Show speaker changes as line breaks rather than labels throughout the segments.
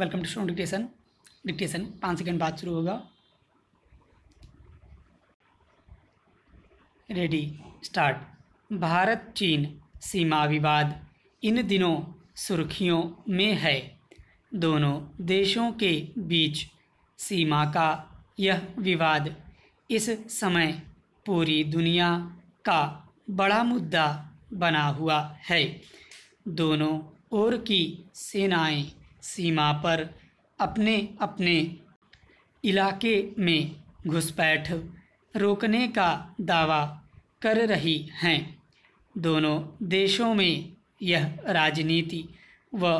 welcome to student dictation dictation पाँच second बाद शुरू होगा रेडी स्टार्ट भारत चीन सीमा विवाद इन दिनों सुर्खियों में है दोनों देशों के बीच सीमा का यह विवाद इस समय पूरी दुनिया का बड़ा मुद्दा बना हुआ है दोनों ओर की सेनाएं सीमा पर अपने अपने इलाके में घुसपैठ रोकने का दावा कर रही हैं दोनों देशों में यह राजनीति व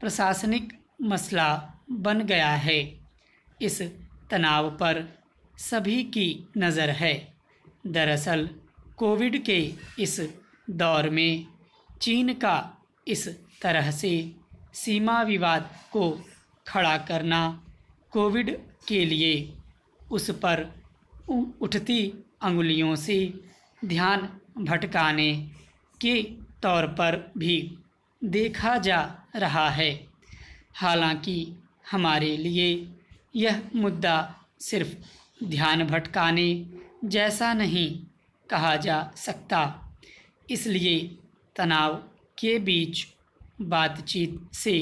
प्रशासनिक मसला बन गया है इस तनाव पर सभी की नज़र है दरअसल कोविड के इस दौर में चीन का इस तरह से सीमा विवाद को खड़ा करना कोविड के लिए उस पर उठती अंगुलियों से ध्यान भटकाने के तौर पर भी देखा जा रहा है हालांकि हमारे लिए यह मुद्दा सिर्फ ध्यान भटकाने जैसा नहीं कहा जा सकता इसलिए तनाव के बीच बातचीत से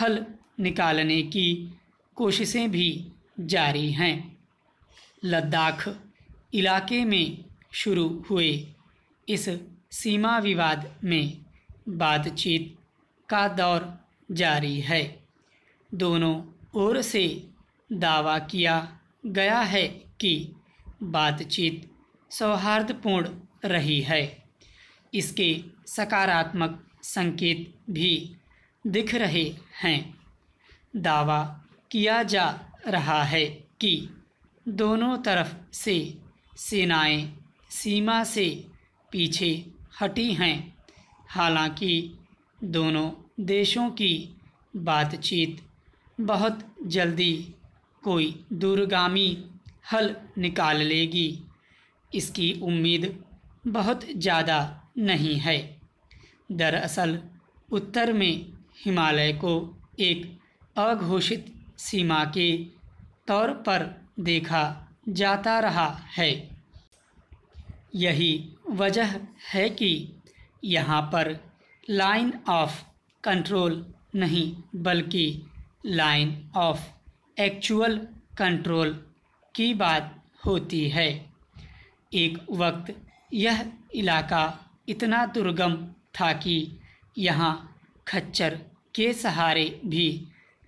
हल निकालने की कोशिशें भी जारी हैं लद्दाख इलाके में शुरू हुए इस सीमा विवाद में बातचीत का दौर जारी है दोनों ओर से दावा किया गया है कि बातचीत सौहार्दपूर्ण रही है इसके सकारात्मक संकेत भी दिख रहे हैं दावा किया जा रहा है कि दोनों तरफ से सेनाएं सीमा से पीछे हटी हैं हालांकि दोनों देशों की बातचीत बहुत जल्दी कोई दूरगामी हल निकाल लेगी इसकी उम्मीद बहुत ज़्यादा नहीं है दरअसल उत्तर में हिमालय को एक अघोषित सीमा के तौर पर देखा जाता रहा है यही वजह है कि यहाँ पर लाइन ऑफ कंट्रोल नहीं बल्कि लाइन ऑफ एक्चुअल कंट्रोल की बात होती है एक वक्त यह इलाका इतना दुर्गम था कि यहाँ खच्चर के सहारे भी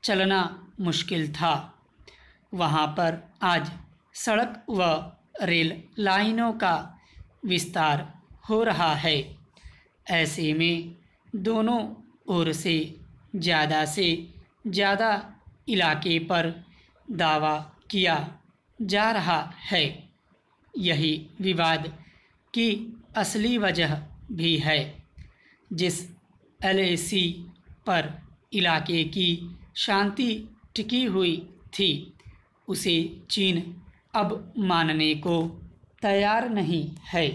चलना मुश्किल था वहाँ पर आज सड़क व रेल लाइनों का विस्तार हो रहा है ऐसे में दोनों ओर से ज़्यादा से ज़्यादा इलाके पर दावा किया जा रहा है यही विवाद की असली वजह भी है जिस एल पर इलाके की शांति टिकी हुई थी उसे चीन अब मानने को तैयार नहीं है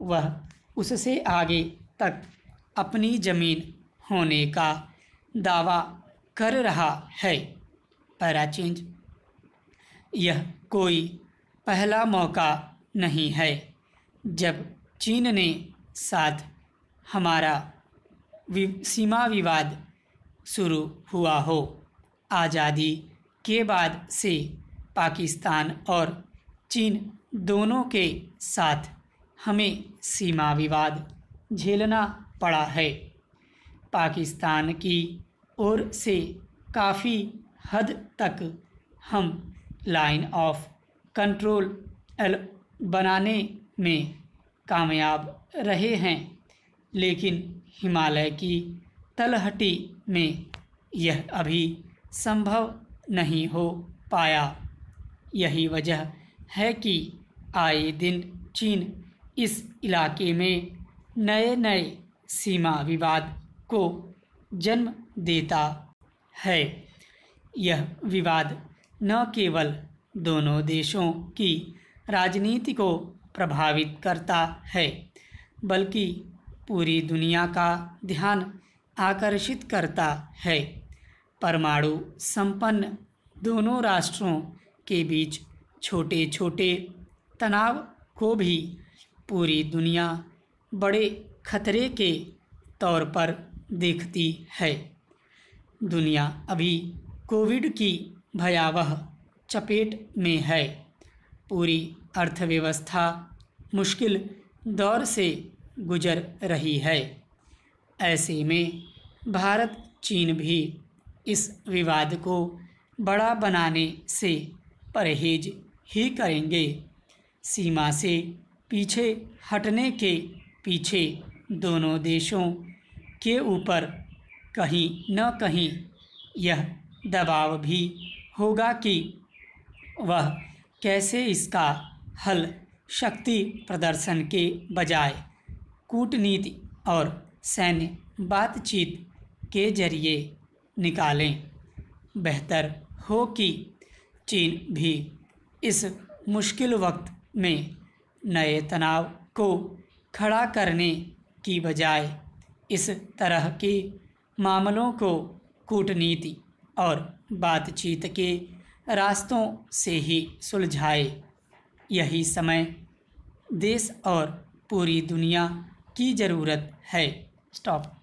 वह उससे आगे तक अपनी ज़मीन होने का दावा कर रहा है पैराचेंज यह कोई पहला मौका नहीं है जब चीन ने साथ हमारा वि, सीमा विवाद शुरू हुआ हो आज़ादी के बाद से पाकिस्तान और चीन दोनों के साथ हमें सीमा विवाद झेलना पड़ा है पाकिस्तान की ओर से काफ़ी हद तक हम लाइन ऑफ कंट्रोल बनाने में कामयाब रहे हैं लेकिन हिमालय की तलहटी में यह अभी संभव नहीं हो पाया यही वजह है कि आए दिन चीन इस इलाके में नए नए सीमा विवाद को जन्म देता है यह विवाद न केवल दोनों देशों की राजनीति को प्रभावित करता है बल्कि पूरी दुनिया का ध्यान आकर्षित करता है परमाणु संपन्न दोनों राष्ट्रों के बीच छोटे छोटे तनाव को भी पूरी दुनिया बड़े खतरे के तौर पर देखती है दुनिया अभी कोविड की भयावह चपेट में है पूरी अर्थव्यवस्था मुश्किल दौर से गुजर रही है ऐसे में भारत चीन भी इस विवाद को बड़ा बनाने से परहेज ही करेंगे सीमा से पीछे हटने के पीछे दोनों देशों के ऊपर कहीं न कहीं यह दबाव भी होगा कि वह कैसे इसका हल शक्ति प्रदर्शन के बजाय कूटनीति और सैन्य बातचीत के जरिए निकालें बेहतर हो कि चीन भी इस मुश्किल वक्त में नए तनाव को खड़ा करने की बजाय इस तरह के मामलों को कूटनीति और बातचीत के रास्तों से ही सुलझाए यही समय देश और पूरी दुनिया की ज़रूरत है स्टॉप